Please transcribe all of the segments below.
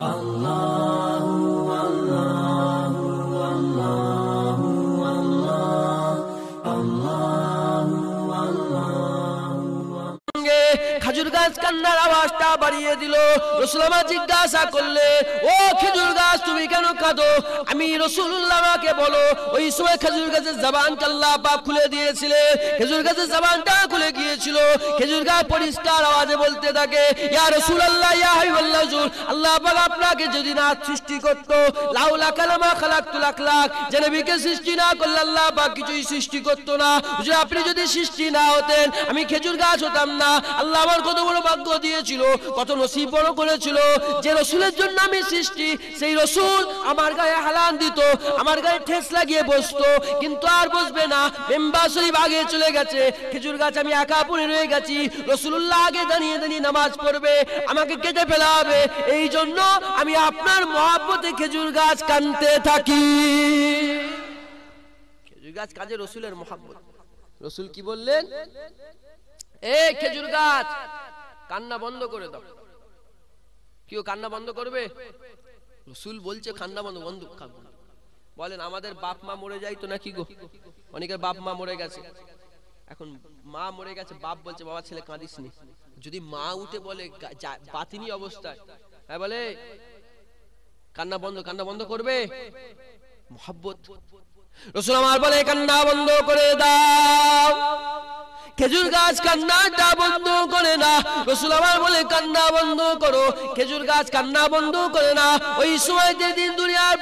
Allah. বাড়িয়ে দিল রসুলামা জিজ্ঞাসা করলে ও খেজুর গাছ তুমি কেন কাঁদো আমি রসুল্লামাকে বলো ওই সময় খেজুর গাছের জবান কাল্লা পাক খুলে দিয়েছিলে খেজুর গাছের জবানটা খুলে গিয়েছিল খেজুর গাছ পরিষ্কার আওয়াজে বলতে থাকে ইয়া রসুল আল্লাহ ইয়া আল্লাহ পাক আপনাকে যদি না সৃষ্টি করত লাখ লাখ সৃষ্টি না করলে আল্লাহ পাক কিছুই সৃষ্টি করত না আপনি যদি সৃষ্টি না হতেন আমি খেজুর গাছ হতাম না আল্লাহ আমার কত বড় ভাগ্য দিয়েছিল কত নসিব বড় করেছিল যে রসুলের জন্য আমি সৃষ্টি সেই রসুল আমার গায়ে হালান দিত আমার গায়ে ঠেস লাগিয়ে বসতো কিন্তু আর বসবে না মেম্বার শরীফ আগে চলে গেছে খেজুর গাছ আমি একা পড়ে রয়ে গেছি রসুল্লাহ আগে দাঁড়িয়ে দাঁড়িয়ে নামাজ পড়বে আমাকে কেটে ফেলা হবে এই জন্য আমি আপনার মহাব্বতে খেজুর গাছ কানতে থাকি খেজুর গাছ কাজে রসুলের মহাব্বত রসুল কি বললেন এ খেজুর গাছ কান্না বন্ধ করে দাও কেউ কান্না বন্ধ করবে রসুল বলছে কান্না বন্ধ বন্ধ বলেন আমাদের বাপ মা মরে যাই তো নাকি গো অনেকের বাপ মা মরে গেছে এখন মা মরে গেছে বাপ বলছে বাবা ছেলে কাঁদিস নি যদি মা উঠে বলে বাতিনি অবস্থায় হ্যাঁ বলে কান্না বন্ধ কান্না বন্ধ করবে মোহাব্বত রসুল আমার বলে কান্না বন্ধ করে দাও খেজুর গাছ কান্নাটা বন্ধ করে না রসুল আমার বলে কান্না বন্ধ করো খেজুর গাছ কান্না বন্ধ করে না ওই সময় যেদিন দুনিয়ার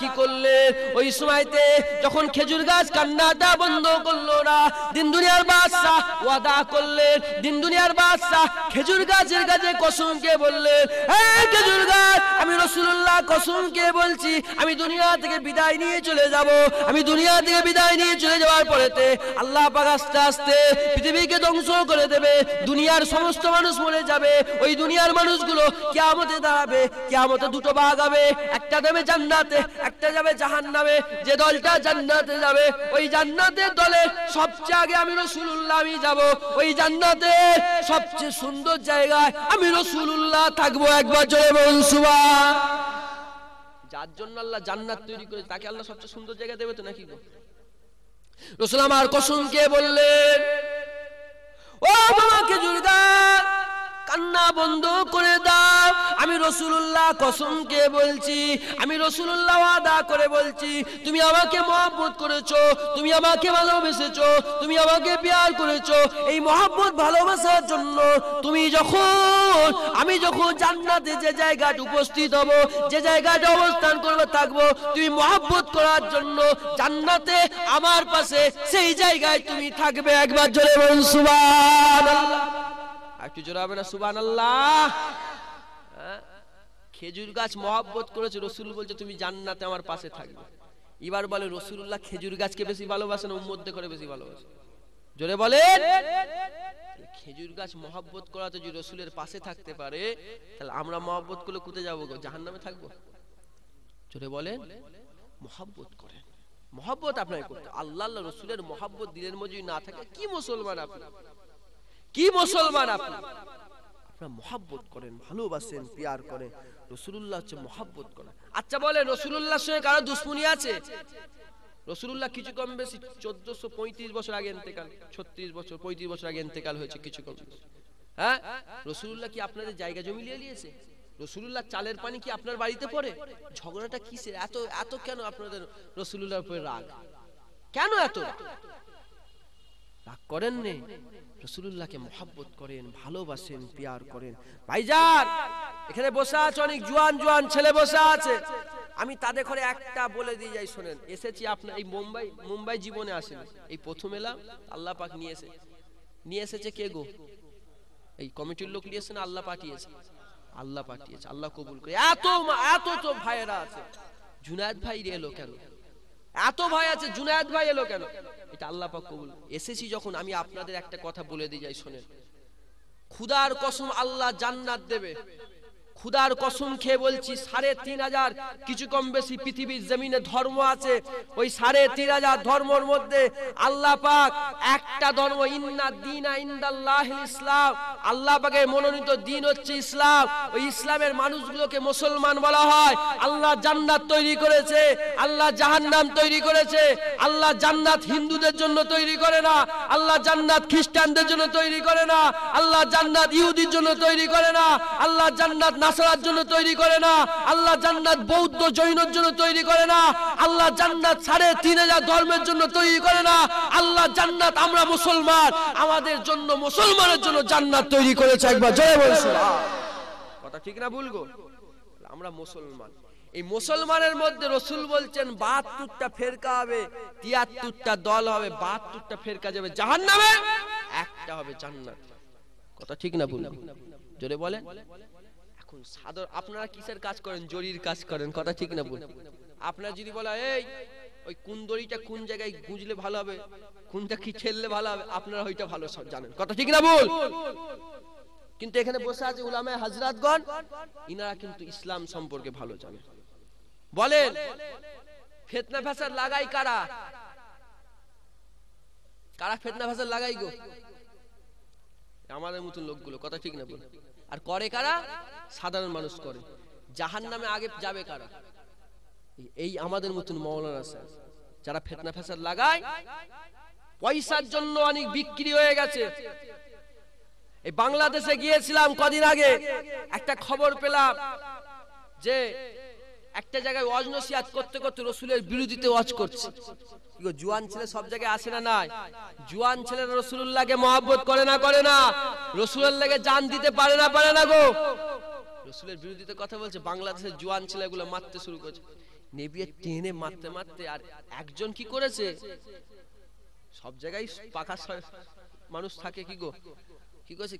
কি করলেন ওই সময়তে যখন খেজুর গাছ কান্নাটা বন্ধ করলো না দিন দুনিয়ার ওয়াদা করলেন দিন দুনিয়ার খেজুর গাছের কাছে কসমকে বললেন খেজুর গাছ আমি রসুল্লাহ কসমকে বলছি আমি দুনিয়া থেকে বিদায় নিয়ে চলে যাব আমি দুনিয়া থেকে বিদায় নিয়ে চলে যাওয়ার পরেতে আল্লাহ পাক আস্তে আস্তে পৃথিবীকে ধ্বংস করে দেবে দুনিয়ার সমস্ত মানুষ মরে যাবে ওই দুনিয়ার মানুষগুলো কেমতে দাঁড়াবে কেমতে দুটো বাঘ হবে একটা দেবে জান্নাত জান্নাতে একটা যাবে জাহান্নামে যে দলটা জান্নাতে যাবে ওই জান্নাতের দলে সবচেয়ে আগে আমি রসুলুল্লাহ আমি যাব ওই জান্নাতে সবচেয়ে সুন্দর জায়গায় আমি রসুলুল্লাহ থাকবো একবার জয় বলুন যার জন্য আল্লাহ জান্নাত তৈরি করে তাকে আল্লাহ সবচেয়ে সুন্দর জায়গা দেবে তো নাকি রসুল আমার কসম কে বললেন ও মামাকে জুড়িদার কান্না বন্ধ করে দাও আমি রসুল্লাহ কসমকে বলছি আমি রসুল্লাহ আদা করে বলছি তুমি আমাকে মহাব্বত করেছো তুমি আমাকে ভালোবেসেছো তুমি আমাকে প্যার করেছো এই মহাব্বত ভালোবাসার জন্য তুমি যখন আমি যখন জান্নাতে যে জায়গাটা উপস্থিত হব যে জায়গাটা অবস্থান করবো থাকবো তুমি মহাব্বত করার জন্য জান্নাতে আমার পাশে সেই জায়গায় তুমি থাকবে একবার জলে বলুন সুবহানাল্লাহ একটু জোর হবে না সুবান আল্লাহ হ্যাঁ? খেজুর গাছ মহাব্বত করেছে রসুল বলছে তুমি জান্নাতে আমার পাশে থাকবে এবার বলে রসুল্লাহ খেজুর গাছকে বেশি ভালোবাসেন না করে বেশি ভালোবাসে জোরে বলে খেজুর গাছ মহাব্বত করাতে যদি রসুলের পাশে থাকতে পারে তাহলে আমরা মহাব্বত করলে কোথায় যাবো জাহান নামে থাকবো জোরে বলেন মহাব্বত করেন মহাব্বত আপনাকে করতে আল্লাহ রসুলের মহাব্বত দিলের মজুরি না থাকে কি মুসলমান আপনি কি মুসলমান আপনি আপনারা মহাব্বত করেন ভালোবাসেন পিয়ার করেন রসুলুল্লাহ হচ্ছে মহাব্বত করেন আচ্ছা বলে রসুলুল্লাহর সঙ্গে কারো দুশ্মনী আছে রসুলুল্লাহ কিছু কম বেশি চোদ্দশো পঁয়ত্রিশ বছর আগে এতেকাল ছত্রিশ বছর পঁয়ত্রিশ বছর আগে এতেকাল হয়েছে কিছু কম হ্যাঁ রসুলুল্লাহ কি আপনাদের জায়গা জমি লিয়ে নিয়েছে রসুলুল্লাহ চালের পানি কি আপনার বাড়িতে পড়ে ঝগড়াটা কিসের এত এত কেন আপনাদের রসুলুল্লাহর উপরে রাগ কেন এত রাগ করেন নেই রসুল্লাহকে মোহাব্বত করেন ভালোবাসেন পিয়ার করেন ভাইজান এখানে বসে আছে অনেক জুয়ান জুয়ান ছেলে বসে আছে আমি তাদের ঘরে একটা বলে দিয়ে যাই শোনেন এসেছি আপনার এই মুম্বাই মুম্বাই জীবনে আসেন এই প্রথম এলাম আল্লাহ পাক নিয়ে এসে নিয়ে এসেছে কে গো এই কমিটির লোক নিয়েছে না আল্লাহ পাঠিয়েছে আল্লাহ পাঠিয়েছে আল্লাহ কবুল করে এত এত তো ভাইয়েরা আছে জুনায়দ ভাই এলো কেন এত ভয় আছে জুনায়দ ভাই এলো কেন এটা আল্লাহ পাক কবুল এসেছি যখন আমি আপনাদের একটা কথা বলে দিয়ে যাই শোনেন খুদার কসম আল্লাহ জান্নাত দেবে খুদার কসম খেয়ে বলছি সাড়ে তিন হাজার কিছু কম বেশি পৃথিবীর জমিনে ধর্ম আছে ওই সাড়ে তিন হাজার ধর্মর মধ্যে আল্লাহ পাক একটা ধর্ম ইন্না দিনা ইন্দাল্লাহ ইসলাম আল্লাহ পাকের মনোনীত দিন হচ্ছে ইসলাম ওই ইসলামের মানুষগুলোকে মুসলমান বলা হয় আল্লাহ জান্নাত তৈরি করেছে আল্লাহ জাহান্নাম তৈরি করেছে আল্লাহ জান্নাত হিন্দুদের জন্য তৈরি করে না আল্লাহ জান্নাত খ্রিস্টানদের জন্য তৈরি করে না আল্লাহ জান্নাত ইহুদির জন্য তৈরি করে না আল্লাহ জান্নাত নাসরার জন্য তৈরি করে না আল্লাহ জান্নাত বৌদ্ধ জৈনর জন্য তৈরি করে না আল্লাহ জান্নাত সাড়ে তিন হাজার ধর্মের জন্য তৈরি করে না আল্লাহ জান্নাত আমরা মুসলমান আমাদের জন্য মুসলমানের জন্য জান্নাত তৈরি করেছে একবার জয় বলছে কথা ঠিক না ভুলগো আমরা মুসলমান এই মুসলমানের মধ্যে রসুল বলছেন বাহাত্তরটা ফেরকা হবে তিয়াত্তরটা দল হবে বাহাত্তরটা ফেরকা যাবে জাহান নামে একটা হবে জান্নাত কথা ঠিক না ভুল জোরে বলেন দেখুন সাদর আপনারা কিসের কাজ করেন জরির কাজ করেন কথা ঠিক না বলুন আপনারা যদি বলা এই ওই কোন দড়িটা কোন জায়গায় গুঁজলে ভালো হবে কোনটা কি ছেললে ভালো হবে আপনারা হয়তো ভালো সব জানেন কথা ঠিক না বল কিন্তু এখানে বসে আছে উলামায় হাজরাতগণ ইনারা কিন্তু ইসলাম সম্পর্কে ভালো জানেন বলেন ফেতনা ফ্যাসাদ লাগাই কারা কারা ফেতনা ফ্যাসাদ লাগাই গো আমাদের মতন লোকগুলো কথা ঠিক না বলে আর করে কারা সাধারণ মানুষ করে জাহান নামে আগে যাবে কারা এই আমাদের মতন মৌলানা স্যার যারা ফেতনা ফেসাদ লাগায় পয়সার জন্য অনেক বিক্রি হয়ে গেছে এই বাংলাদেশে গিয়েছিলাম কদিন আগে একটা খবর পেলাম যে একটা জায়গায় ওয়াজ নসিহাত করতে করতে রসুলের বিরোধিতে ওয়াজ করছে জুয়ান ছেলে সব জায়গায় আসে না নাই জুয়ান ছেলে রসুল্লাহকে মহাব্বত করে না করে না রসুল্লাহকে জান দিতে পারে না পারে না গো রসুলের বিরোধিতে কথা বলছে বাংলাদেশের জুয়ান ছেলেগুলো মারতে শুরু করছে নেবিয়ে টেনে মারতে মারতে আর একজন কি করেছে সব জায়গায় পাখা মানুষ থাকে কি গো কি করেছে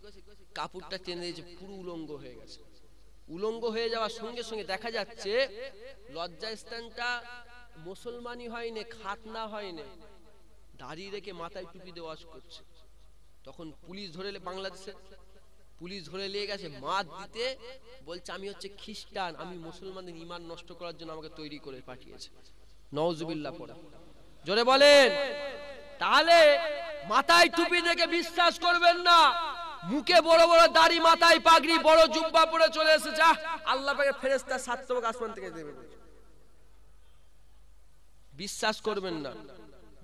কাপড়টা টেনে দিয়েছে পুরো উলঙ্গ হয়ে গেছে উলঙ্গ হয়ে যাওয়ার সঙ্গে সঙ্গে দেখা যাচ্ছে লজ্জাস্থানটা মুসলমানি হয়নি খাতনা হয়নি দাড়ি রেখে মাথায় টুপি দেওয়া করছে তখন পুলিশ ধরে বাংলাদেশে পুলিশ ধরে নিয়ে গেছে মাত দিতে বলছে আমি হচ্ছে খ্রিস্টান আমি মুসলমানদের ইমান নষ্ট করার জন্য আমাকে তৈরি করে পাঠিয়েছে নওজুবিল্লাহ পড়া জোরে বলেন তাহলে মাথায় টুপি দেখে বিশ্বাস করবেন না মুখে বড় বড় দাড়ি মাথায় পাগড়ি বড় জুব্বা পরে চলে এসেছে আল্লাহ পাকে ফেরেস্তা সাতবক আসমান থেকে দেবে বিশ্বাস করবেন না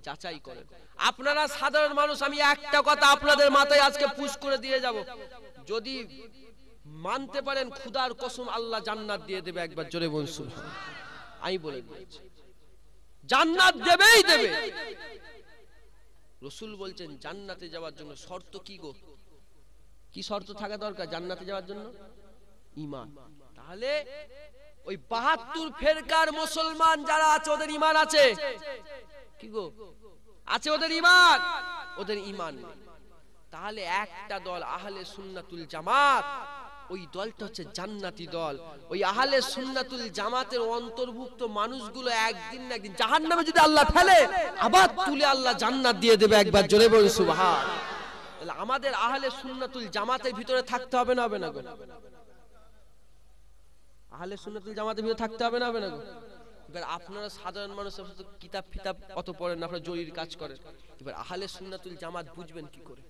যাচাই করে আপনারা সাধারণ মানুষ আমি একটা কথা আপনাদের মাথায় আজকে পুশ করে দিয়ে যাব যদি মানতে পারেন খুদার কসম আল্লাহ জান্নাত দিয়ে দেবে একবার জোরে বলছুন আমি বলে দিয়েছি জান্নাত দেবেই দেবে রসুল বলছেন জান্নাতে যাওয়ার জন্য শর্ত কি গো কি শর্ত থাকা দরকার জান্নাতে যাওয়ার জন্য ইমান তাহলে ওই বাহাত্তর ফেরকার মুসলমান যারা আছে ওদের ইমান আছে কি গো আছে ওদের ইমান ওদের ইমান তাহলে একটা দল আহলে সুন্নাতুল জামাত ওই দলটা হচ্ছে জান্নাতি দল ওই আহলে সুন্নাতুল জামাতের অন্তর্ভুক্ত মানুষগুলো একদিন না একদিন জাহান্নামে যদি আল্লাহ ফেলে আবার তুলে আল্লাহ জান্নাত দিয়ে দেবে একবার জোরে বলছু ভাই আমাদের আহলে সুন্নাতুল জামাতের ভিতরে থাকতে হবে না হবে না গো আহলে সুন্নাতুল জামাতের ভিতরে থাকতে হবে না হবে না গো এবার আপনারা সাধারণ মানুষ কিতাব ফিতাব অত পড়েন আপনারা জরির কাজ করেন এবার আহলে সুন্নাতুল জামাত বুঝবেন কি করে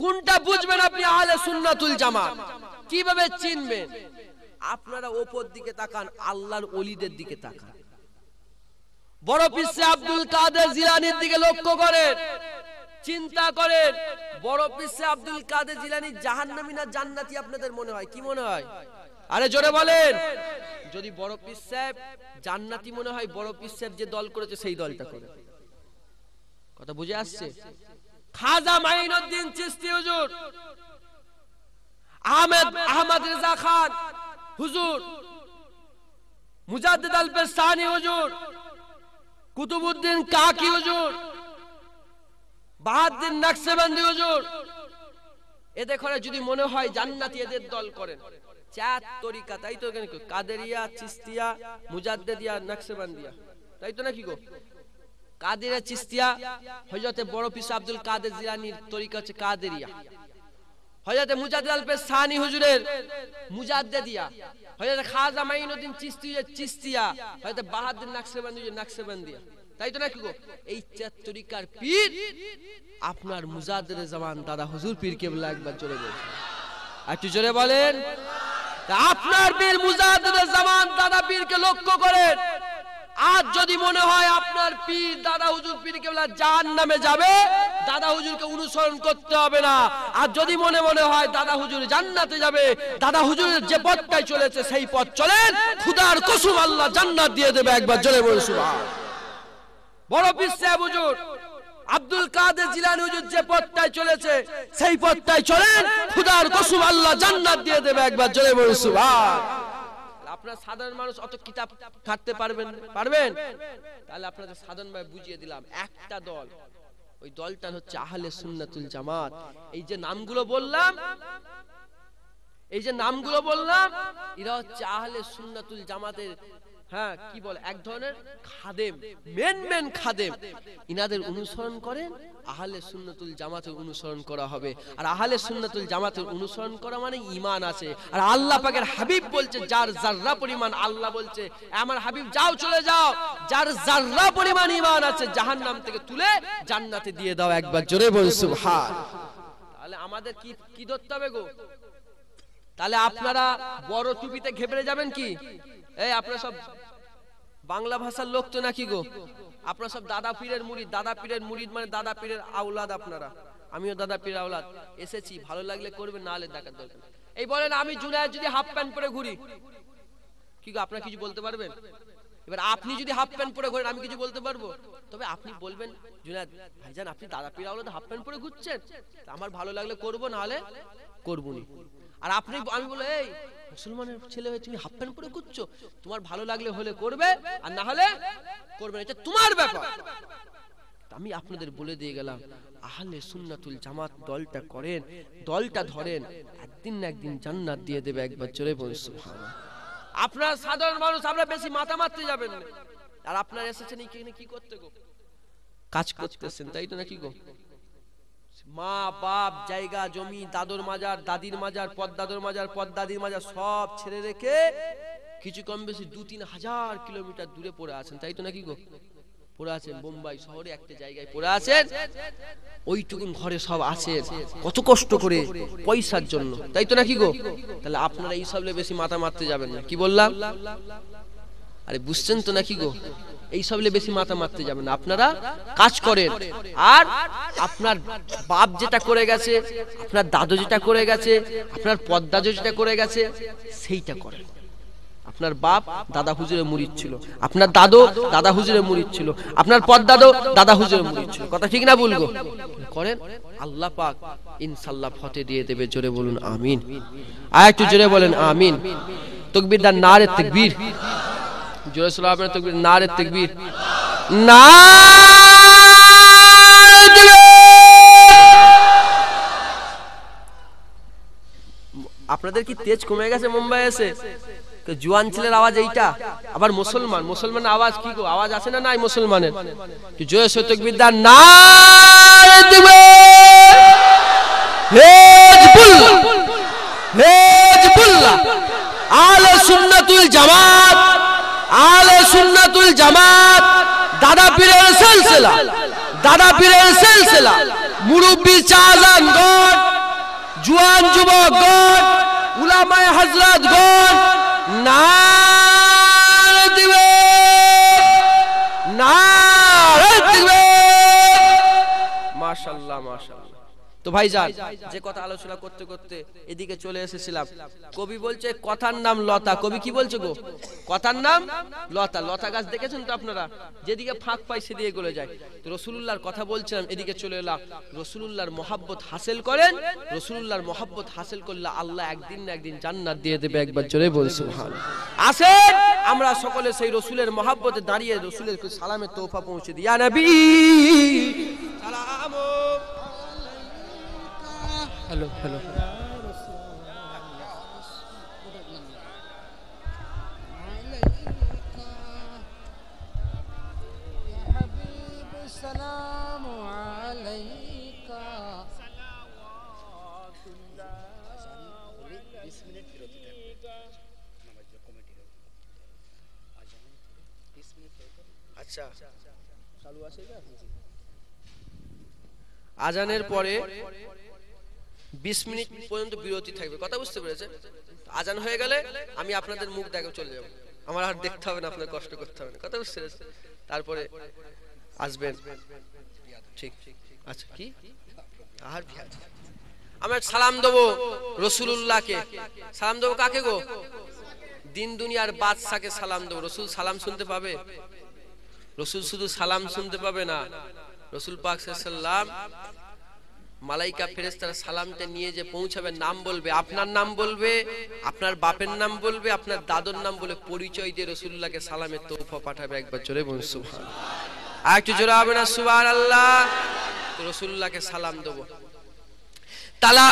কোনটা বুঝবেন আপনি আহলে সুন্নাতুল জামাত কিভাবে চিনবেন আপনারা ওপর দিকে তাকান আল্লাহর অলিদের দিকে তাকান বড় পিসে আব্দুল কাদের জিলানির দিকে লক্ষ্য করেন চিন্তা করেন বড় পিসে আব্দুল কাদের জিলানি জাহান্নামি না জান্নাতি আপনাদের মনে হয় কি মনে হয় আরে জোরে বলেন যদি বড় পিস সাহেব জান্নাতি মনে হয় বড় পিস সাহেব যে দল করেছে সেই দলটা করে কথা বুঝে আসছে খাজা মাইনউদ্দিন চিস্তি হুজুর আহমেদ আহমদ রেজা খান হুজুর মুজাদ্দিদ আল বেসানি হুজুর কুতুবউদ্দিন কাকি হুজুর বাহাদ্দিন নকশবন্দি হুজুর এদের করে যদি মনে হয় জান্নাতি এদের দল করেন চার তরিকা তাই তো কেন কাদেরিয়া চিস্তিয়া মুজাদ্দেদিয়া নকশবন্দিয়া তাই তো নাকি গো কাদেরিয়া চিস্তিয়া হযরত বড় পিস আব্দুল কাদের জিলানির তরিকা হচ্ছে কাদেরিয়া হযরত মুজাদ্দিদ আলপে সানি হুজুরের মুজাদ্দেদিয়া হযরত খাজা মাইনউদ্দিন চিস্তিয়া চিস্তিয়া হযরতে বাহাদ্দিন নাকসেবান্দি নকশবন্দিয়া তাই তো নাকি গো এই চাত্তরিকার পীর আপনার মুজাদের জামান দাদা হুজুর পীর কে বলে একবার চলে আর একটু জোরে বলেন আপনার পীর মুজাদের জামান দাদা পীর কে লক্ষ্য করেন আজ যদি মনে হয় আপনার পীর দাদা হুজুর পীর কে যার নামে যাবে দাদা হুজুরকে অনুসরণ করতে হবে না আর যদি মনে মনে হয় দাদা হুজুর জান্নাতে যাবে দাদা হুজুরের যে পথটাই চলেছে সেই পথ চলেন খুদার কসুম আল্লাহ জান্নাত দিয়ে দেবে একবার জোরে জলে বলসুবা আব্দুল কাদের জিলানি হুজুর যে পথটায় চলেছে সেই পথটায় চলেন খুদার কসুম আল্লাহ জান্নাত দিয়ে দেবে একবার জোরে বলুন সুবহান আপনার সাধারণ মানুষ অত কিতাব ঘাটতে পারবেন পারবেন তাহলে আপনাকে সাধারণ ভাই বুঝিয়ে দিলাম একটা দল ওই দলটা হচ্ছে আহলে সুন্নাতুল জামাত এই যে নামগুলো বললাম এই যে নামগুলো বললাম এরা হচ্ছে আহলে সুন্নাতুল জামাতের হ্যাঁ কি বলে এক ধরনের খাদেম মেন মেন খাদেম ইনাদের অনুসরণ করেন আহলে সুন্নতুল জামাতের অনুসরণ করা হবে আর আহলে সুন্নতুল জামাতের অনুসরণ করা মানে ইমান আছে আর আল্লাহ পাকের হাবিব বলছে যার জাররা পরিমাণ আল্লাহ বলছে আমার হাবিব যাও চলে যাও যার জাররা পরিমাণ ইমান আছে জাহান্নাম থেকে তুলে জান্নাতে দিয়ে দাও একবার জোরে বল সুবহান তাহলে আমাদের কি কি ধরতে হবে গো তাহলে আপনারা বড় টুপিতে ঘেবড়ে যাবেন কি এই আপনারা সব বাংলা ভাষার লোক তো নাকি গো আপনারা সব দাদা পীরের মুড়িদ দাদা পীরের মুড়িদ মানে দাদা পীরের আউলাদ আপনারা আমিও দাদা পীরের আউলাদ এসেছি ভালো লাগলে করবে না হলে দেখার দরকার এই বলেন আমি জুনায় যদি হাফ প্যান্ট পরে ঘুরি কি গো আপনারা কিছু বলতে পারবেন এবার আপনি যদি হাফ প্যান্ট পরে ঘুরেন আমি কিছু বলতে পারবো তবে আপনি বলবেন জুনাদ ভাইজান আপনি দাদা পীর আউলাদ হাফ প্যান্ট পরে ঘুরছেন আমার ভালো লাগলে করবো নাহলে করবো নি আর আপনি আমি বলে এই মুসলমানের ছেলে হয়ে তুমি হাফ প্যান্ট পরে করছো তোমার ভালো লাগলে হলে করবে আর না হলে করবে না এটা তোমার ব্যাপার আমি আপনাদের বলে দিয়ে গেলাম আহলে সুন্নাতুল জামাত দলটা করেন দলটা ধরেন একদিন না একদিন জান্নাত দিয়ে দেবে একবার চলে বলছো আপনার সাধারণ মানুষ আমরা বেশি মাথা মারতে যাবেন আর আপনারা এসেছেন কি করতে গো কাজ করতেছেন তাই তো নাকি গো মা বাপ জায়গা জমি দাদর মাজার দাদির মাজার পদ্মাদর মাজার পদ্মাদির মাজার সব ছেড়ে রেখে কিছু কম বেশি দু তিন হাজার কিলোমিটার দূরে পড়ে আছেন তাই তো নাকি গো পড়ে আছেন বোম্বাই শহরে একটা জায়গায় পড়ে আছেন ওইটুকু ঘরে সব আছে কত কষ্ট করে পয়সার জন্য তাই তো নাকি গো তাহলে আপনারা এই সবলে বেশি মাথা মারতে যাবেন না কি বললাম আরে বুঝছেন তো নাকি গো এইসব নিয়ে বেশি মাথা মারতে যাবেন আপনারা কাজ করেন আর আপনার বাপ যেটা করে গেছে আপনার দাদু যেটা করে গেছে আপনার পদ্মাদু যেটা করে গেছে সেইটা করেন আপনার বাপ দাদা হুজুরে মুড়ির ছিল আপনার দাদু দাদা হুজুরে মুড়ির ছিল আপনার পদ্দাদো দাদা হুজুরে মুড়ির ছিল কথা ঠিক না বলবো করেন আল্লাহ পাক ইনশাল্লাহ ফতে দিয়ে দেবে জোরে বলুন আমিন আর একটু জোরে বলেন আমিন তকবির দা নারে তকবির জোরে তকবির না রে তকবির না আপনাদের কি তেজ কমে গেছে মুম্বাই এসে জুয়ান ছেলের আওয়াজ এইটা আবার মুসলমান মুসলমান আওয়াজ কি গো আওয়াজ আছে না নাই মুসলমানের জয় সত্যক বিদ্যা না হেজবুল্লাহ আল সুন্নাতুল জামাত আলে সুন্নাতুল জামাত দাদা পীরের সিলসিলা দাদা পীরের সিলসিলা চাজান চাজানগণ জুয়ান যুবকগণ উলামায়ে হযরতগণ না তো ভাই যান যে কথা আলোচনা করতে করতে এদিকে চলে এসেছিলাম কবি বলছে কথার নাম লতা কবি কি বলছে গো কথার নাম লতা লতা গাছ দেখেছেন তো আপনারা যেদিকে ফাঁক পাই সেদিকে গলে যায় তো রসুল্লাহর কথা বলছিলাম এদিকে চলে এলাম রসুল্লাহর মহাব্বত হাসিল করেন রসুল্লাহর মহাব্বত হাসিল করলে আল্লাহ একদিন না একদিন জান্নাত দিয়ে দেবে একবার চলে বলছে ভালো আসে আমরা সকলে সেই রসুলের মহাব্বতে দাঁড়িয়ে রসুলের সালামে তোফা পৌঁছে দিই নবী সালাম হ্যালো হ্যালো আচ্ছা চালু আচ্ছা। আছে আজানের পরে বিশ মিনিট পর্যন্ত বিরতি থাকবে কথা বুঝতে পেরেছে আজান হয়ে গেলে আমি আপনাদের মুখ দেখে চলে যাবো আমার আর দেখতে হবে না আপনার কষ্ট করতে হবে না কথা বুঝতে পেরেছে তারপরে আসবেন ঠিক আচ্ছা কি আর আমরা সালাম দেবো রসুল্লাহকে সালাম দেবো কাকে গো দিন দুনিয়ার বাদশাকে সালাম দেবো রসুল সালাম শুনতে পাবে রসুল শুধু সালাম শুনতে পাবে না রসুল পাক সাল্লাম মালাইকা ফেরেস্তারা সালামটা নিয়ে যে পৌঁছাবে নাম বলবে আপনার নাম বলবে আপনার বাপের নাম বলবে আপনার দাদর নাম বলে পরিচয় দিয়ে রসুল্লাহকে সালামের তোফা পাঠাবে একবার চলে বলুন সুহান আর একটু জোরে হবে না সুহান আল্লাহ রসুল্লাহকে সালাম দেবো তালা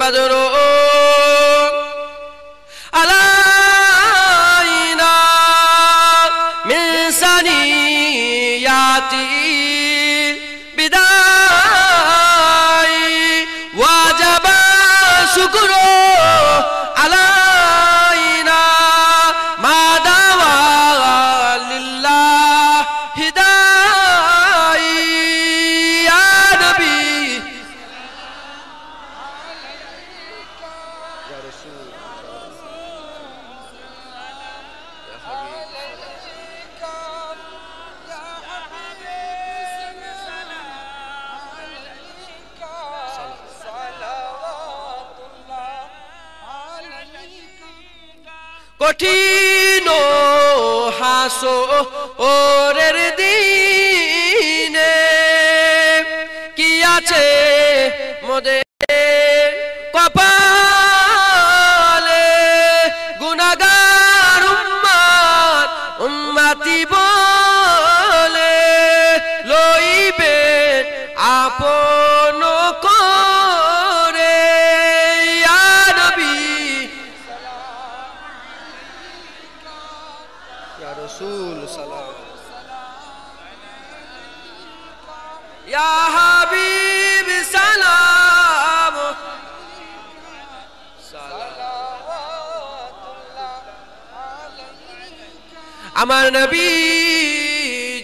বাদর জীবন করে রসুল সালাম হাবিব সালাম আমার নবী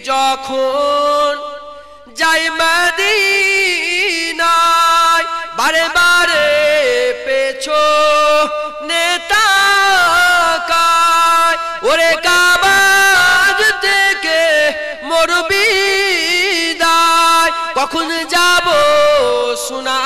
যখন যাই মাদিন নয় বারে বারে পেছো নেতা ওরে কাবাজ থেকে মরবি দায় কখন যাব সোনা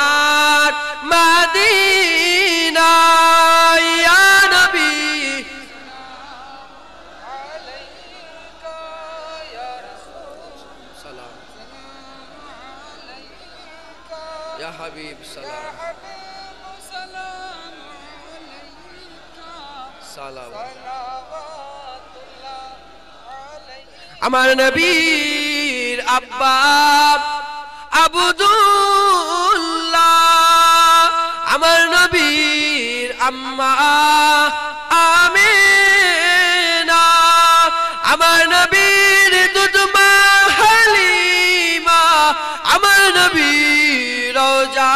আমার নবীর আব্বা আবুদুল্লাহ আমার নবীর আম্মা আমেনা আমার নবীর দুদমা হালিমা আমার নবীর রোজা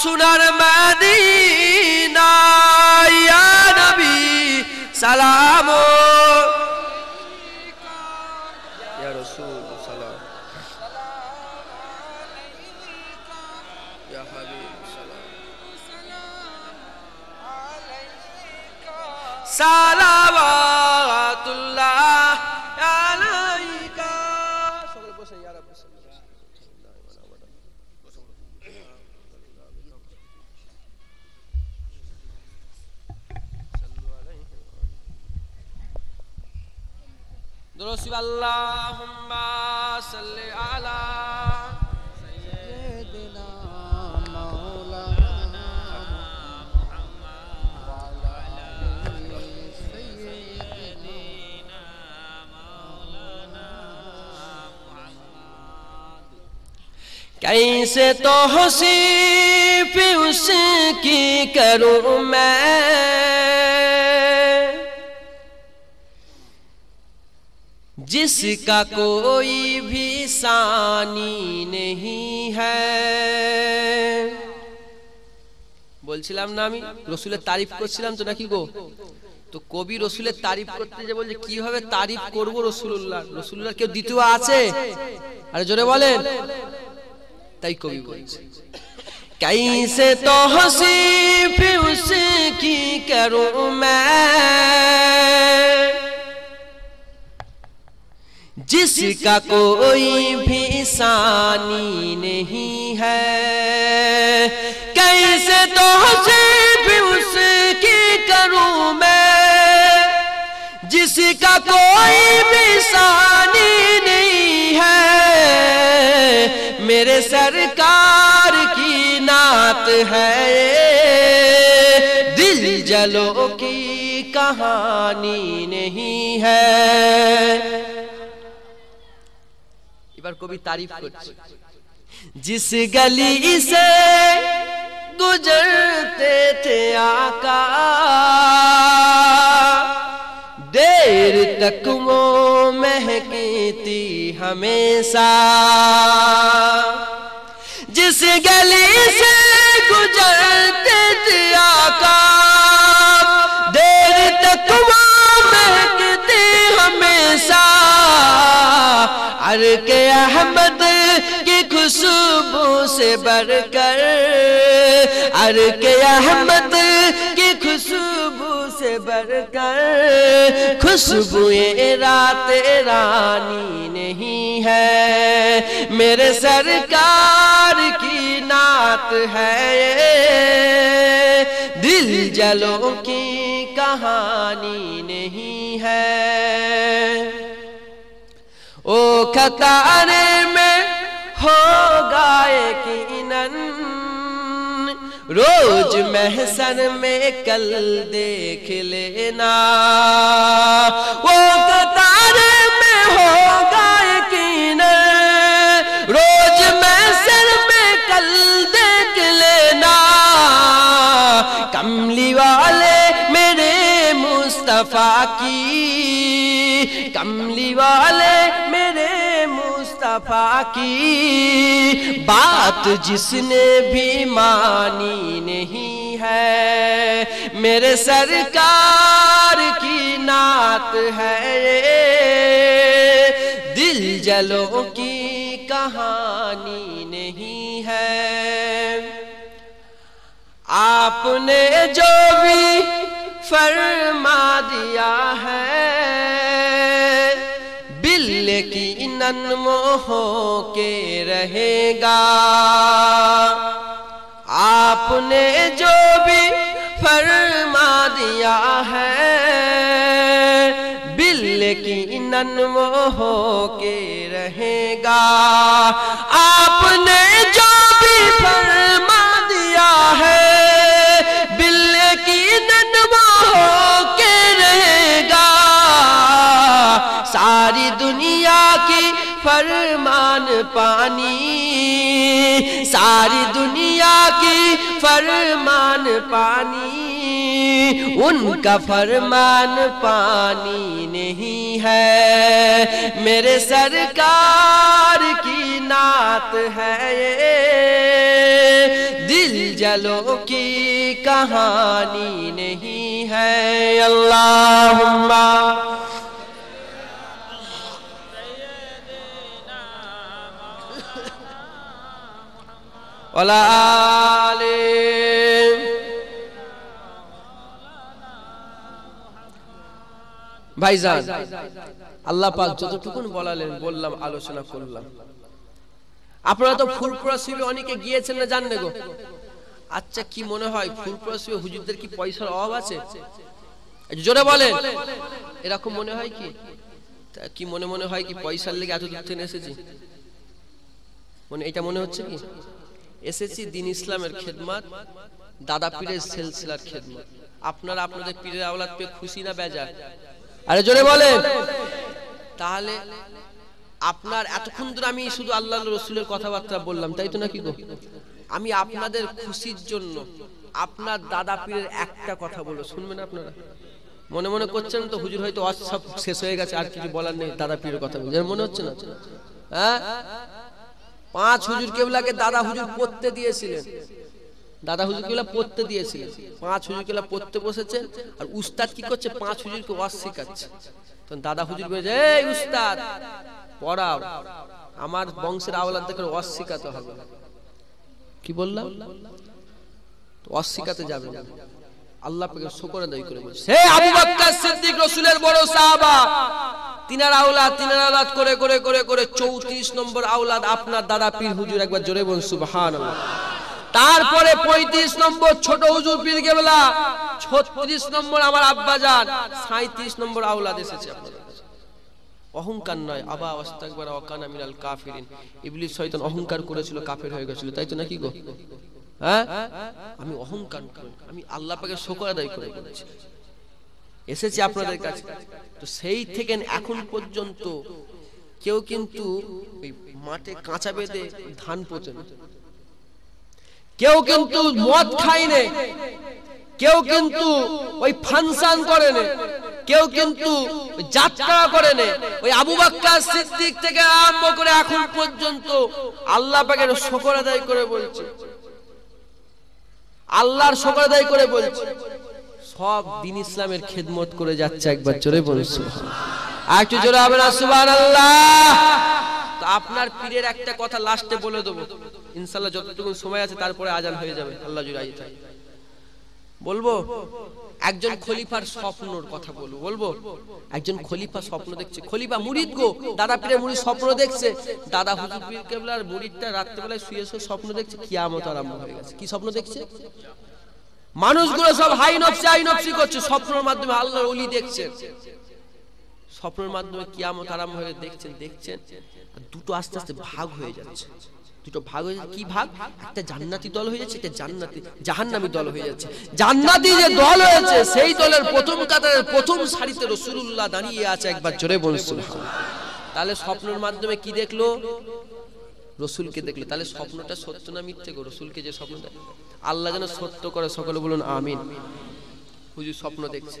সোনার মাদিনা ইয়া নবী সালামো صلوات اللہ درست اللہم صلی علیہ कैसे तो हसी पे उसकी करूं मैं जिसका कोई भी सानी नहीं है বলছিলাম না আমি রসুলের তারিফ করছিলাম তো নাকি গো তো কবি রসুলের তারিফ করতে যে বলছে কিভাবে তারিফ করবো রসুল্লাহ রসুল্লাহ কেউ দ্বিতীয় আছে আরে জোরে বলেন کوئی سے تو ہنسی اس کی کروں میں جس کا کوئی بھی ثانی نہیں ہے کئی سے تو ہنسی اس کی کروں میں جس کا کوئی بھی ثانی نہیں ہے میرے سرکار کی نعت ہے دل جلو کی کہانی نہیں ہے کو بھی تعریف کچھ جس گلی سے گزرتے تھے آقا دیر تک وہ مہکتی ہمیشہ جس گلی سے گزرتے تھے آقا دیر تک وہ مہکتی ہمیشہ عرق احمد کی خوشبو سے بڑھ کر عرق احمد کر کر خوشبو رات رانی نہیں ہے میرے سرکار کی نعت ہے دل جلوں کی کہانی نہیں ہے او کتارے میں ہو گائے کی روز محسن میں کل دیکھ لینا وہ قطار میں ہوگا یقین روج روز میں کل دیکھ لینا کملی والے میرے مصطفیٰ کی کملی والے کی بات جس نے بھی مانی نہیں ہے میرے سرکار کی نعت ہے دل جلوں کی کہانی نہیں ہے آپ نے جو بھی فرما دیا ہے ہو کے رہے گا آپ نے جو بھی فرما دیا ہے بل کی وہ ہو کے رہے گا آپ نے جو بھی فرما دیا ہے بل کی وہ ہو کے رہے گا ساری دنیا کی فرمان پانی ساری دنیا کی فرمان پانی ان کا فرمان پانی نہیں ہے میرے سرکار کی نعت ہے دل جلو کی کہانی نہیں ہے اللہم ولا آل ভাইজান আল্লাহ পাক যতটুকুন বলালেন বললাম আলোচনা করলাম আপনারা তো ফুলপুরা শিবে অনেকে গিয়েছেন না জান গো আচ্ছা কি মনে হয় ফুলপুরা শিবে হুজুরদের কি পয়সার অভাব আছে জোরে বলেন এরকম মনে হয় কি কি মনে মনে হয় কি পয়সার লেগে এত দূর থেকে এসেছি মানে এটা মনে হচ্ছে কি এসএসসি দিন ইসলামের খেদমাত দাদা পীরের সিলসিলার খেদমাত আপনারা আপনাদের পীরের আওলাদ পেয়ে খুশি না বেজা আরে জোরে বলেন তাহলে আপনার এতক্ষণ ধরে আমি শুধু আল্লাহ রসুলের কথাবার্তা বললাম তাই তো নাকি গো আমি আপনাদের খুশির জন্য আপনার দাদা পীরের একটা কথা বলবো শুনবেন আপনারা মনে মনে করছেন তো হুজুর হয়তো অসব শেষ হয়ে গেছে আর কিছু বলার নেই দাদা পীরের কথা বলছে মনে হচ্ছে না হ্যাঁ পাঁচ হুজুর কেবলাকে দাদা হুজুর পড়তে দিয়েছিলেন দাদা হুজুর কেবলা পড়তে দিয়েছিলেন পাঁচ হুজুর কেবলা পড়তে বসেছে আর উস্তাদ কি করছে পাঁচ হুজুরকে ওয়াজ শেখাচ্ছে তখন দাদা হুজুর বলেছে এই উস্তাদ পড়াও আমার বংশের আওলাদদের দেখে ওয়াজ শেখাতে হবে কি বললাম ওয়াজ শেখাতে যাবে আল্লাহ পাকে শুকর আদায় করে বলছে হে আবু বকর সিদ্দিক রাসূলের বড় সাহাবা তিনার আওলাদ তিনার আওলাদ করে করে করে করে 34 নম্বর আওলাদ আপনার দাদা পীর হুজুর একবার জোরে বলুন সুবহানাল্লাহ তারপরে 35 নম্বর ছোট হুজুর পীর কেবলা 36 নম্বর আমার আব্বা জান 37 নম্বর আওলাদ এসেছে অহংকার নয় আবা অকানা মিনাল কাফিরিন ইবলিস শয়তান অহংকার করেছিল কাফের হয়ে গেছিল তাই তো নাকি গো হ্যাঁ আমি অহংকার আমি আল্লাহ পাকে শোকর আদায় করে বলেছি এসেছি আপনাদের কাছে তো সেই থেকে এখন পর্যন্ত কেউ কিন্তু ওই মাঠে কাঁচা বেঁধে ধান পোচে কেউ কিন্তু মদ খায় কেউ কিন্তু ওই ফাংশন করে কেউ কিন্তু যাত্রা করে ওই আবু বাক্কা সিদ্দিক থেকে আরম্ভ করে এখন পর্যন্ত আল্লাহ পাকের শোকর আদায় করে বলছে আল্লাহর শোকরাদায় করে বলছি সব দিন ইসলামের খেদমত করে যাচ্ছে একবার জোরে বলুন আর একটু জোরে হবে না সুবান আল্লাহ তো আপনার পীরের একটা কথা লাস্টে বলে দেবো ইনশাল্লাহ যতটুকু সময় আছে তারপরে আজান হয়ে যাবে আল্লাহ জুড়ে আজ বলবো একজন খলিফার স্বপ্নর কথা বলবো বলবো একজন খলিফা স্বপ্ন দেখছে খলিফা মুরিদ গো দাদা পীরের মুরিদ স্বপ্ন দেখছে দাদা হুজুর পীর কেবলার মুরিদটা রাত্রেবেলায় শুয়ে শুয়ে স্বপ্ন দেখছে কিয়ামত আরম্ভ হয়ে গেছে কি স্বপ্ন দেখছে মানুষগুলো সব হাই নফসি হাই নফসি করছে স্বপ্নের মাধ্যমে আল্লাহর ওলি দেখছেন স্বপ্নের মাধ্যমে কিয়ামত আরম্ভ হয়ে দেখছেন দেখছেন দুটো আস্তে আস্তে ভাগ হয়ে যাচ্ছে দুটো ভাগ হয়ে কি ভাগ একটা জান্নাতি দল হয়ে যাচ্ছে একটা জান্নাতি জাহান্নামি দল হয়ে যাচ্ছে জান্নাতি যে দল হয়েছে সেই দলের প্রথম কাতারের প্রথম সারিতে রসুল্লাহ দাঁড়িয়ে আছে একবার জোরে বলছিল তাহলে স্বপ্নের মাধ্যমে কি দেখলো রসুলকে দেখলো তাহলে স্বপ্নটা সত্য না মিথ্যে গো রসুলকে যে স্বপ্নটা আল্লাহ যেন সত্য করে সকলে বলুন আমিন হুজুর স্বপ্ন দেখছে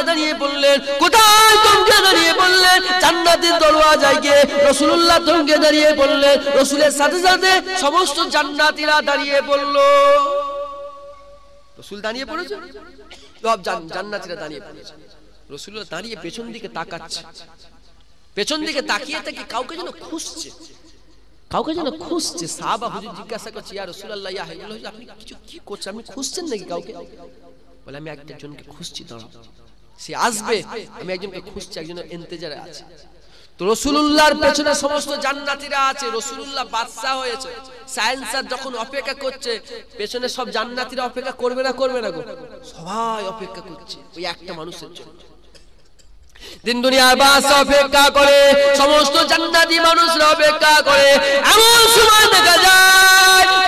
চমকে দাঁড়িয়ে বললেন কোথায় তোমকে দাঁড়িয়ে বললেন জান্নাতের দরওয়াজায় গিয়ে রসুল্লাহ তোমকে দাঁড়িয়ে বললেন রসুলের সাথে সাথে সমস্ত জান্নাতিরা দাঁড়িয়ে বলল রসুল দাঁড়িয়ে পড়েছে জান্নাতিরা দাঁড়িয়ে পড়েছে রসুল্লাহ দাঁড়িয়ে পেছন দিকে তাকাচ্ছে পেছন দিকে তাকিয়ে কাউকে যেন খুঁজছে কাউকে যেন খুঁজছে সাহাবা হুজুর জিজ্ঞাসা করছে ইয়া ইয়া আপনি কিছু কি করছেন আপনি খুঁজছেন নাকি কাউকে বলে আমি একজনকে খুঁজছি দাঁড়াও সে আসবে আমি একজনকে খুঁজছি একজনের এন্তেজারে আছি তো রসুলুল্লাহর পেছনে সমস্ত জান্নাতিরা আছে রসুল্লাহ বাদশাহ হয়েছে সায়েন্সার যখন অপেক্ষা করছে পেছনে সব জান্নাতিরা অপেক্ষা করবে না করবে না গো সবাই অপেক্ষা করছে ওই একটা মানুষের জন্য দিন দুনিয়ার বাস অপেক্ষা করে সমস্ত জান্নাতি মানুষরা অপেক্ষা করে এমন সময় দেখা যায়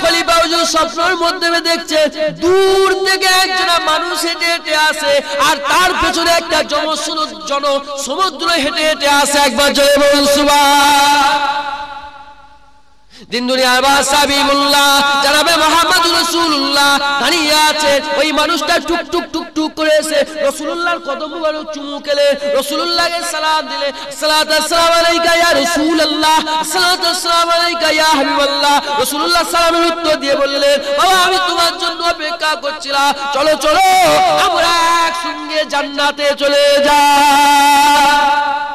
দেখছে দূর থেকে একজনা মানুষ হেঁটে হেঁটে আসে আর তার পেছনে একটা জন সমুদ্র হেঁটে হেঁটে আসে একবার জয় বলুন সুবা দিন দুনিয়ার জানাবে দাঁড়িয়ে আছে ওই মানুষটা টুক টুক টুক টুক করেছে এসে চুমু খেলে সালাম দিলে সালাত আলাইকা ইয়া রাসূলুল্লাহ সালাত আলাইকা ইয়া হাবিবাল্লাহ সালামের উত্তর দিয়ে বললেন বাবা আমি তোমার জন্য অপেক্ষা করছিলাম চলো চলো আমরা একসঙ্গে জান্নাতে চলে যাই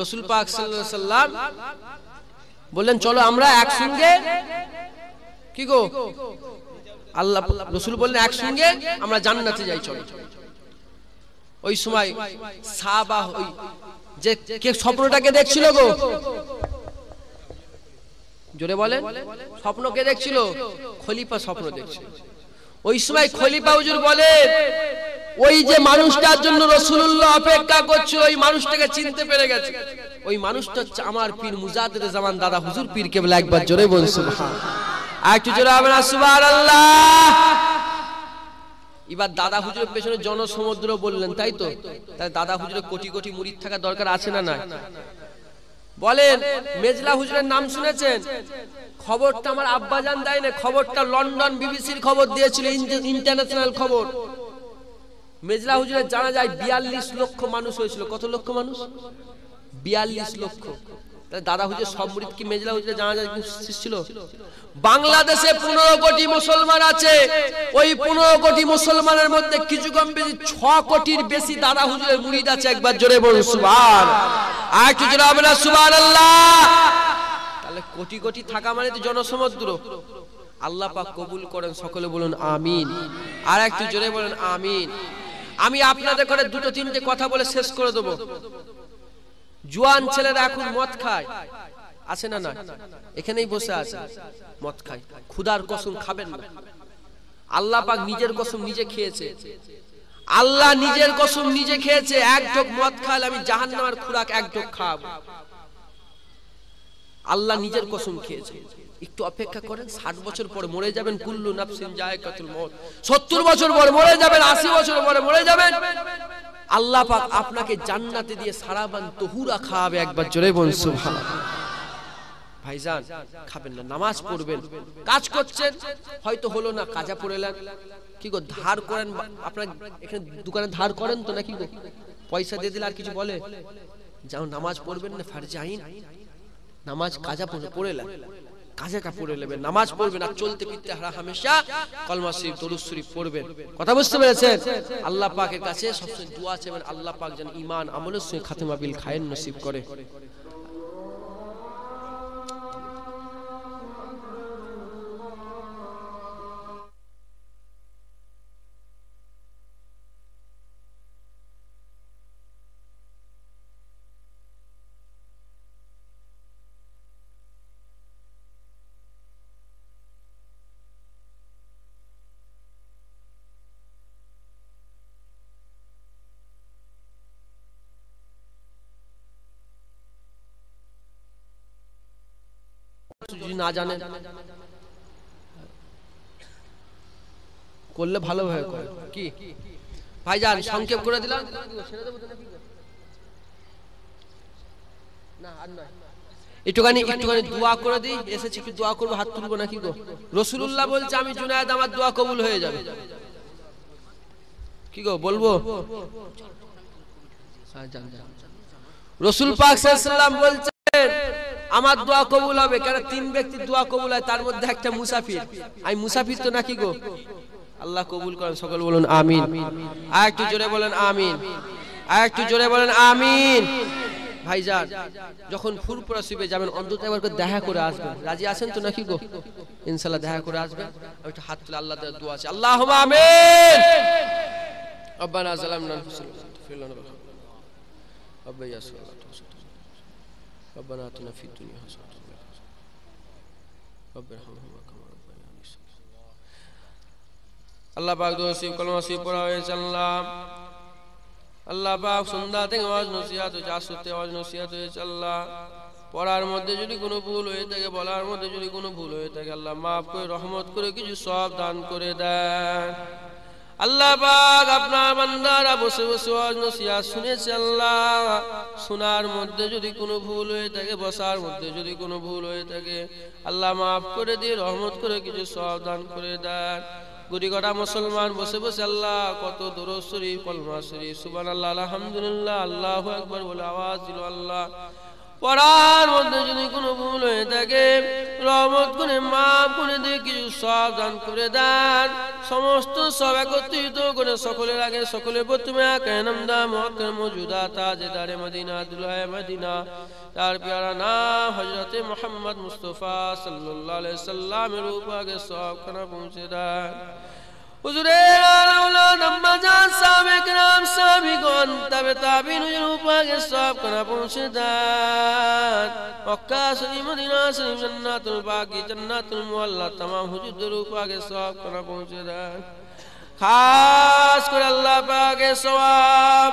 রসুল পাক সাল্লাম বললেন চলো আমরা একসঙ্গে কি গো আল্লাহ রসুল বললেন একসঙ্গে আমরা জান্নাতে যাই চলো ওই সময় সাবা ওই যে কে স্বপ্নটাকে দেখছিল গো জোরে বলেন কে দেখছিল খলিফা স্বপ্ন দেখছিল ওই সময় খলিফা হুজুর বলেন ওই যে মানুষটার জন্য রসুল্লাহ অপেক্ষা করছে ওই মানুষটাকে চিনতে পেরে গেছে ওই মানুষটা হচ্ছে আমার পীর মুজাদের জামান দাদা হুজুর পীর কেবল একবার জোরে বলছে আর একটু জোরে হবে সুবার আল্লাহ এবার দাদা হুজুরের পেছনে জনসমুদ্র বললেন তাই তো তাহলে দাদা হুজুরের কোটি কোটি মুড়ির থাকা দরকার আছে না না বলেন মেজলা হুজুরের নাম শুনেছেন খবরটা আমার আব্বাজান দেয় না খবরটা লন্ডন বিবিসির খবর দিয়েছিল ইন্টারন্যাশনাল খবর মেজলা হুজুরে জানা যায় বিয়াল্লিশ লক্ষ মানুষ হয়েছিল কত লক্ষ মানুষ বিয়াল্লিশ লক্ষ তাহলে দাদা হুজুর সব মুরিদ কি মেজলা হুজুরে জানা যায় ছিল বাংলাদেশে পনেরো কোটি মুসলমান আছে ওই পনেরো কোটি মুসলমানের মধ্যে কিছু কম বেশি ছ কোটির বেশি দাদা হুজুরের মুরিদ আছে একবার জোরে বলুন সুবান আর একটু জোরে হবে না সুবান আল্লাহ তাহলে কোটি কোটি থাকা মানে তো জনসমুদ্র আল্লাহ পাক কবুল করেন সকলে বলুন আমিন আর একটু জোরে বলেন আমিন আমি আপনাদের ঘরে দুটো তিনটে কথা বলে শেষ করে দেবো জুয়ান ছেলেরা এখন মদ খায় আছে না না এখানেই বসে আছে মদ খায় ক্ষুদার কসম খাবেন না আল্লাহ পাক নিজের কসম নিজে খেয়েছে আল্লাহ নিজের কসম নিজে খেয়েছে এক ঢোক মদ খাইলে আমি জাহান্নামের খুরাক এক ঢোক খাব আল্লাহ নিজের কসম খেয়েছে একটু অপেক্ষা করেন ষাট বছর পরে মরে যাবেন কুল্লু নাফসিন জায়কাতুল কাতুল মত সত্তর বছর পরে মরে যাবেন আশি বছর পরে মরে যাবেন আল্লাহ পাক আপনাকে জান্নাতে দিয়ে সারাবান তহুরা খাওয়াবে একবার জোরে বলুন সুবহানাল্লাহ ভাইজান খাবেন না নামাজ পড়বেন কাজ করছেন হয়তো হলো না কাজা পড়েলেন কি গো ধার করেন আপনার এখানে দোকানে ধার করেন তো নাকি পয়সা দিয়ে দিলে আর কিছু বলে যাও নামাজ পড়বেন না ফারজাইন নামাজ কাজা পড়ে পড়েলেন কাজে কাপড় নেবেন নামাজ পড়বেন আর চলতে ফিরতে হারা হামেশা কলমা শরীফ দরুদ শরীফ পড়বেন কথা বুঝতে পেরেছেন আল্লাহ পাকের কাছে সবসময় দোয়া চাইবেন আল্লাহ পাক যেন ইমান আমলের সঙ্গে খাতেমা বিল খায়ের নসিব করে না জানেন করলে ভালো করে কি যান সংক্ষেপ করে দিলাম একটুখানি একটুখানি দোয়া করে দিই এসেছি একটু দোয়া করবো হাত তুলবো নাকি গো রসুল্লাহ বলছে আমি জুনায়দ আমার দোয়া কবুল হয়ে যাবে কি গো বলবো রসুল পাক বলছেন আমার দোয়া কবুল হবে কেন তিন ব্যক্তির দোয়া কবুল হয় তার মধ্যে একটা মুসাফির আমি মুসাফির তো নাকি গো আল্লাহ কবুল করেন সকল বলুন আমিন আর একটু জোরে বলেন আমিন আর একটু জোরে বলেন আমিন ভাইজান যখন ফুরপুরা সুবে যাবেন অন্তত একবার করে দেখা করে আসবেন রাজি আছেন তো নাকি গো ইনশাল্লাহ দেখা করে আসবেন আমি একটু হাত তুলে আল্লাহ দোয়া আছে আল্লাহ আমিন ربنا ظلمنا انفسنا فاغفر لنا ربنا ربنا آتنا في الدنيا حسنة وفي الآخرة رب ارحمهما كما ربياني আল্লাহ পাক দোষী কলমা সি পড়া হয়েছে আল্লাহ আল্লাহ পাক সন্ধ্যা থেকে আওয়াজ নসিহাত হয়েছে আসতে আওয়াজ নসিহাত হয়েছে আল্লাহ পড়ার মধ্যে যদি কোনো ভুল হয়ে থাকে বলার মধ্যে যদি কোনো ভুল হয়ে থাকে আল্লাহ মাফ করে রহমত করে কিছু সব দান করে দেয় আল্লাহ আপনার বান্দারা বসে বসে নসিহত শুনেছে আল্লাহ শোনার মধ্যে যদি কোনো ভুল হয়ে থাকে বসার মধ্যে যদি কোনো ভুল হয়ে থাকে আল্লাহ মাফ করে দিয়ে রহমত করে কিছু সাবধান করে দেন গুড়িগড়া মুসলমান বসে বসে আল্লাহ কত দরজ শরীফ কলমা শরীফ সুবান আল্লাহ আলহামদুলিল্লাহ আল্লাহ একবার বলে আওয়াজ দিল আল্লাহ مجھا مدینہ مدینہ نام حضرت محمد پوچھے دین হুজুরের আর আওলাদ আম্মা জান সাহাবে کرام সাহাবীগণ তবে तमाम হুজুরদের উপাগে সব করা পৌঁছে যান খাস করে আল্লাহ পাকে সওয়াব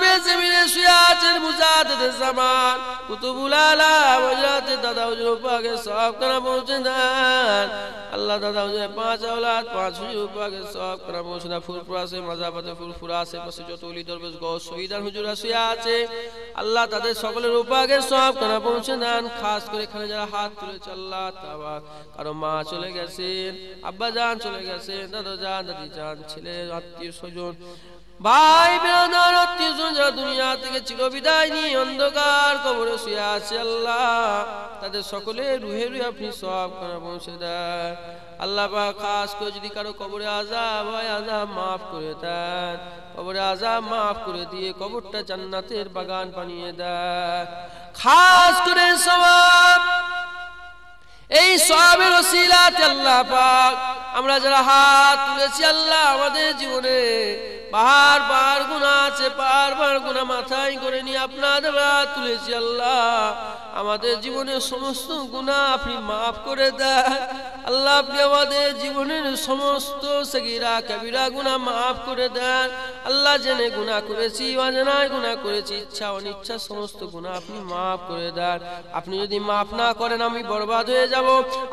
বসবে জমিনে শুয়ে আছেন মুজাহিদ জামান কুতুবুল আলা দাদা হুজুর পাকে সব করা পৌঁছে দেন আল্লাহ দাদা হুজুর পাঁচ اولاد পাঁচ হুজুর পাকে সব করা পৌঁছে দেন ফুরফুরা সে মাজাবাতে ফুরফুরা সে পাশে যত ওলি দরবেশ গৌস শহীদান হুজুরা শুয়ে আছে আল্লাহ তাদের সকলের উপাগে সব করা পৌঁছে দেন খাস করে এখানে যারা হাত তুলে আল্লাহ তাবা কারো মা চলে গেছেন আব্বা জান চলে গেছেন দাদা জান দাদি জান ছেলে আত্মীয় স্বজন ভাই বেড়াদার আত্মীয় যারা দুনিয়া থেকে বিদায় নিয়ে অন্ধকার কবরে শুয়ে আছে আল্লাহ তাদের সকলে রুহে রুহে আপনি সব করে পৌঁছে দেন আল্লাহ বা খাস করে যদি কারো কবরে আজাব হয় আজাব মাফ করে দেন কবরে আজাব মাফ করে দিয়ে কবরটা জান্নাতের বাগান বানিয়ে দেন খাস করে সবাব এই সবের ওসিলাতে আল্লাহ পাক আমরা যারা হাত তুলেছি আল্লাহ আমাদের জীবনে বার বার গুণা আছে বার বার গুণা মাথায় করে নিয়ে আপনার তুলেছি আল্লাহ আমাদের জীবনের সমস্ত গুণা আপনি মাফ করে দেন আল্লাহ আপনি আমাদের জীবনের সমস্ত সগিরা কাবিরা গুণা মাফ করে দেন আল্লাহ জেনে গুণা করেছি অজানায় গুণা করেছি ইচ্ছা অনিচ্ছা সমস্ত গুণা আপনি মাফ করে দেন আপনি যদি মাফ না করেন আমি বরবাদ হয়ে যাব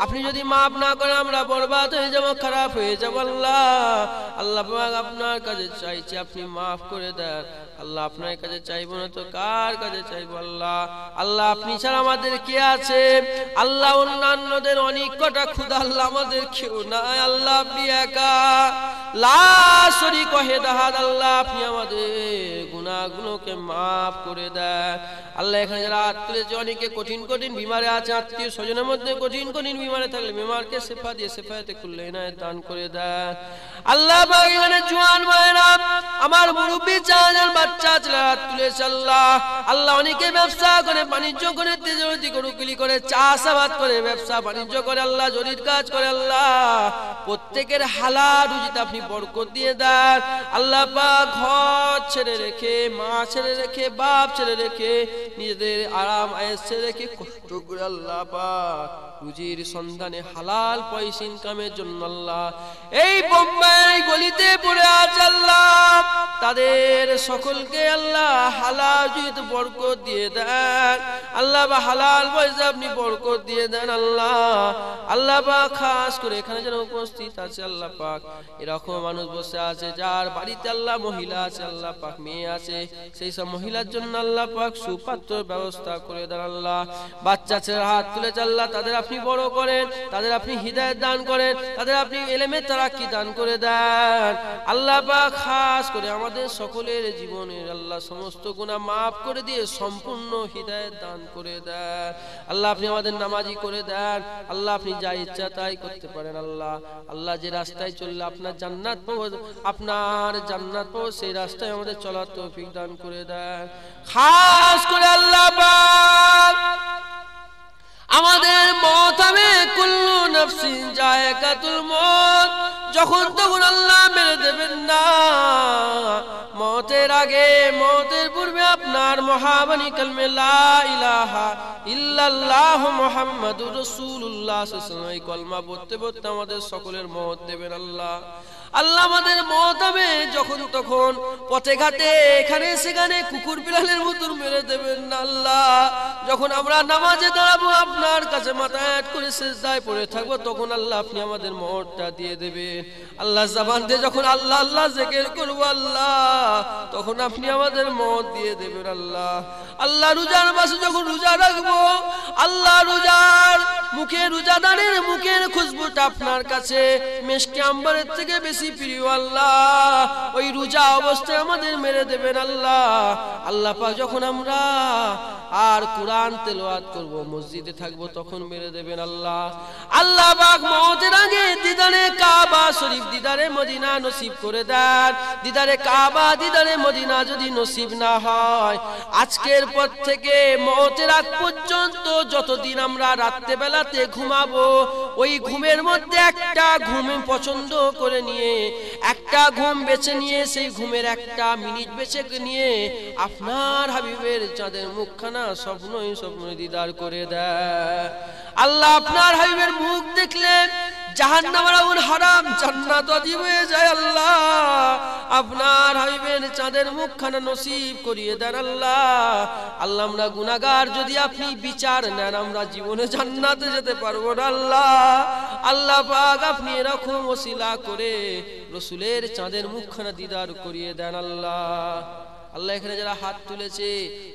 আপনি যদি মাফ না করেন আমরা বরবাদ হয়ে যাব খারাপ হয়ে যাব আল্লাহ আল্লাহ আপনার কাছে চাইছি আপনি মাফ করে দেন আল্লাহ আপনার কাছে চাইবো না তো কার কাছে চাইবো আল্লাহ আল্লাহ আপনি ছাড়া আমাদের কে আছে আল্লাহ অন্যান্যদের অনেক কটা ক্ষুদা আল্লাহ আমাদের কেউ নাই আল্লাহ আপনি একা লাশরি কহে দাহাদ আল্লাহ আপনি আমাদের গুণাগুলোকে মাফ করে আল্লাহ এখানে যারা আত্মীয় অনেকে কঠিন কঠিন বিমারে আছে আত্মীয় স্বজনের মধ্যে কঠিন কঠিন বিমারে থাকলে বিমারকে সেফা দিয়ে সেফাতে খুললে এনায় দান করে দেয় আল্লাহ জোয়ান মায়েরা আমার মুরব্বী চান বাচ্চা ছেলেরা তুলে আল্লাহ আল্লাহ অনেকে ব্যবসা করে বাণিজ্য করে তেজরতি করে গুলি করে চাষাবাদ করে ব্যবসা বাণিজ্য করে আল্লাহ জরির কাজ করে আল্লাহ প্রত্যেকের হালা রুজিতে আপনি বরকত দিয়ে দেন আল্লাহ বা ঘর ছেড়ে রেখে মা ছেড়ে রেখে বাপ ছেড়ে রেখে নিজেদের আরাম আয়েস ছেড়ে রেখে কষ্ট করে আল্লাহ বা পুঁজির সন্ধানে হালাল পয়সা ইনকামের জন্য আল্লাহ এই বোম্বাই গলিতে পড়ে আছে আল্লাহ তাদের সকলকে আল্লাহ হালাল বরকত দিয়ে দেন আল্লাহ বা হালাল পয়সা আপনি বরকত দিয়ে দেন আল্লাহ আল্লাহ বা খাস করে এখানে যেন উপস্থিত আছে আল্লাহ পাক এরকম মানুষ বসে আছে যার বাড়িতে আল্লাহ মহিলা আছে আল্লাহ পাক মেয়ে আছে সেই সব মহিলার জন্য আল্লাহ পাক সুপাত্র ব্যবস্থা করে দেন আল্লাহ বাচ্চা ছেলে হাত তুলে আল্লাহ তাদের আপনি বড় করেন তাদের আপনি হৃদায়ত দান করেন তাদের আপনি এলেমে তারাক্কি দান করে দেন আল্লাহ বা খাস করে আমাদের সকলের জীবনের আল্লাহ সমস্ত গুণা মাফ করে দিয়ে সম্পূর্ণ হৃদায়ত দান করে দেন আল্লাহ আপনি আমাদের নামাজি করে দেন আল্লাহ আপনি যা ইচ্ছা তাই করতে পারেন আল্লাহ আল্লাহ যে রাস্তায় চললে আপনার জান্নাত আপনার জান্নাত সেই রাস্তায় আমাদের চলার তৌফিক দান করে দেন খাস করে আল্লাহ যখন তখন আল্লাহ মেরে দেবেন না মতের আগে মতের পূর্বে আপনার মহাবানী কালমে ইলাহা ইল্লাল্লাহ রসুল্লাহ কলমা পড়তে পড়তে আমাদের সকলের মত দেবেন আল্লাহ আল্লাহ আমাদের মতামে যখন তখন পথে ঘাটে এখানে সেখানে কুকুর বিড়ালের মতন মেরে দেবেন না আল্লাহ যখন আমরা নামাজে দাঁড়াবো আপনার কাছে মাথায় করে পড়ে থাকবো তখন আল্লাহ আপনি আমাদের দিয়ে দেবেন আল্লাহ জাবান দিয়ে যখন আল্লাহ আল্লাহ করবো আল্লাহ তখন আপনি আমাদের মত দিয়ে দেবেন আল্লাহ আল্লাহ রোজার যখন রোজা রাখবো আল্লাহ রোজার মুখে রোজাদারের মুখের খুশবুটা আপনার কাছে মিষ্টি আম্বারের থেকে বেশি বেশি প্রিয় আল্লাহ ওই রোজা অবস্থায় আমাদের মেরে দেবেন আল্লাহ আল্লাহ পাক যখন আমরা আর কোরআন তেলোয়াত করব মসজিদে থাকব তখন মেরে দেবেন আল্লাহ আল্লাহ পাক আগে দিদারে কাবা শরীফ দিদারে মদিনা নসিব করে দেন দিদারে কাবা দিদারে মদিনা যদি নসিব না হয় আজকের পর থেকে আগ পর্যন্ত যতদিন আমরা ঘুমাবো ওই ঘুমের মধ্যে একটা ঘুম পছন্দ করে নিয়ে একটা ঘুম বেছে নিয়ে সেই ঘুমের একটা মিনিট বেছে নিয়ে আপনার হাবিবের চাঁদের মুখখানা স্বপ্নই স্বপ্ন দিদার করে দেয় আল্লাহ আপনার হাইবের মুখ দেখলেন জাহান্নামের আগুন হারাম জান্না তো অজীব হয়ে যায় আল্লাহ আপনার হাইবের চাঁদের মুখখানা নসিব করিয়ে দেন আল্লাহ আল্লাহ আমরা গুনাগার যদি আপনি বিচার নেন আমরা জীবনে জান্নাতে যেতে পারবো না আল্লাহ আল্লাহ পাক আপনি এরকম ওসিলা করে রসুলের চাঁদের মুখখানা দিদার করিয়ে দেন আল্লাহ আল্লাহ এখানে যারা হাত তুলেছে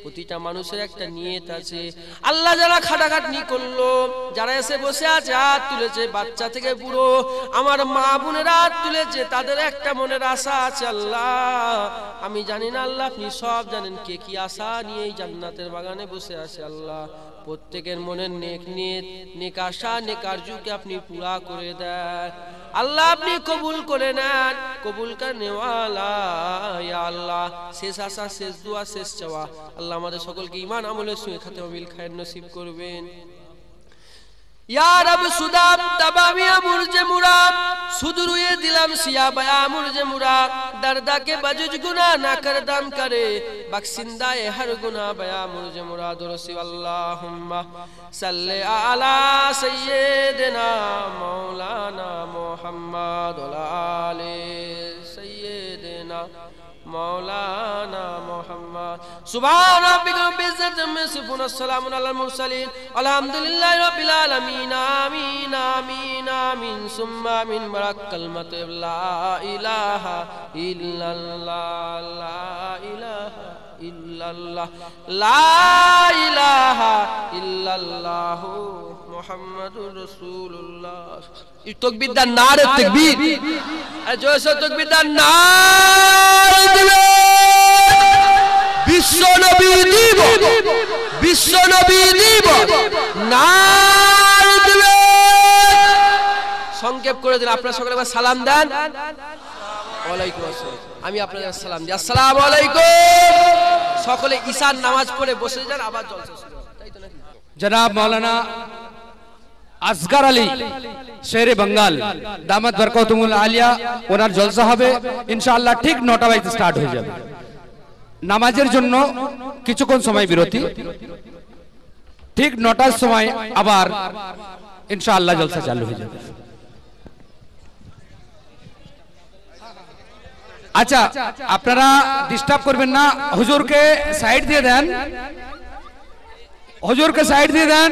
প্রতিটা মানুষের একটা নিয়ত আছে আল্লাহ যারা খাটাখাটনি করলো যারা এসে বসে আছে হাত তুলেছে বাচ্চা থেকে বুড়ো আমার মা বোনেরা হাত তুলেছে তাদের একটা মনের আশা আছে আল্লাহ আমি জানি না আল্লাহ আপনি সব জানেন কে কি আশা নিয়েই জান্নাতের বাগানে বসে আছে আল্লাহ প্রত্যেকের মনের নেক নিয়ে নেক আশা নেক আপনি পুরা করে দেন আল্লাহ আপনি কবুল করে নেন কবুল করে নেওয়ালা আল্লাহ শেষ আশা শেষ দোয়া শেষ চাওয়া আল্লাহ আমাদের সকলকে ইমান আমলে শুয়ে খাতে মিল খায়ের নসিব করবেন ইয়ারব সুদাম দিলাম সিয়া বজুজ গুনা না করে আলা সাইয়্যিদিনা محمد محمد محمد العال سیدنا مولانا سبحان رب رب السلام لا لا لا رسول তকবিদার নারে তকবির জয়স তকবিদার বিশ্ব নবী দিব বিশ্ব নবী দিব সংক্ষেপ করে দিন আপনার সকলে আবার সালাম দেন ওয়ালাইকুম আসসালাম আমি আপনাদের সালাম দিই আসসালামু আলাইকুম সকলে ঈশার নামাজ পড়ে বসে যান আবার জলসা শুরু তাই তো নাকি জনাব মাওলানা আসগার আলী শেরে বাঙ্গাল দামাত বরকতুল আলিয়া ওনার জলসা হবে ইনশাআল্লাহ ঠিক নটা বাজতে স্টার্ট হয়ে যাবে নামাজের জন্য কিছুক্ষণ সময় বিরতি ঠিক নটার সময় আবার ইনশাআল্লাহ জলসা চালু হয়ে যাবে আচ্ছা আপনারা ডিস্টার্ব করবেন না হুজুরকে সাইড দিয়ে দেন হুজুরকে সাইড দিয়ে দেন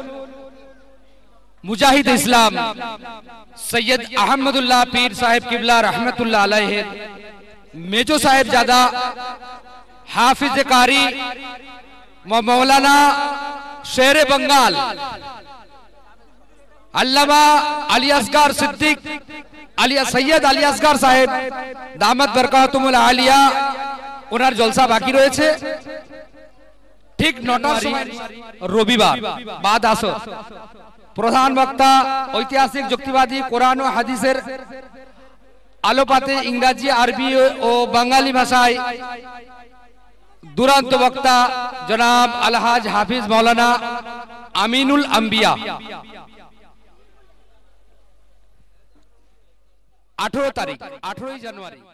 مجاہد اسلام سید احمد اللہ پیر صاحب قبلہ رحمت اللہ علیہ میجو صاحب زیادہ حافظ کاری مولانا شہر بنگال علمہ علی اسکار صدیق سید علی اسکار صاحب دامت برکاتم العالیہ انہار جلسہ باقی روئے چھے ٹھیک نوٹا سمائی روبی بار بات آسو প্রধান বক্তা ঐতিহাসিক যুক্তিবাদী কোরআন ও হাদিসের আলোপাতে ইংরাজি আরবি ও বাঙালি ভাষায় দুরান্ত বক্তা জনাব আলহাজ হাফিজ মৌলানা আমিনুল আম্বিয়া আঠারো তারিখ আঠারোই জানুয়ারি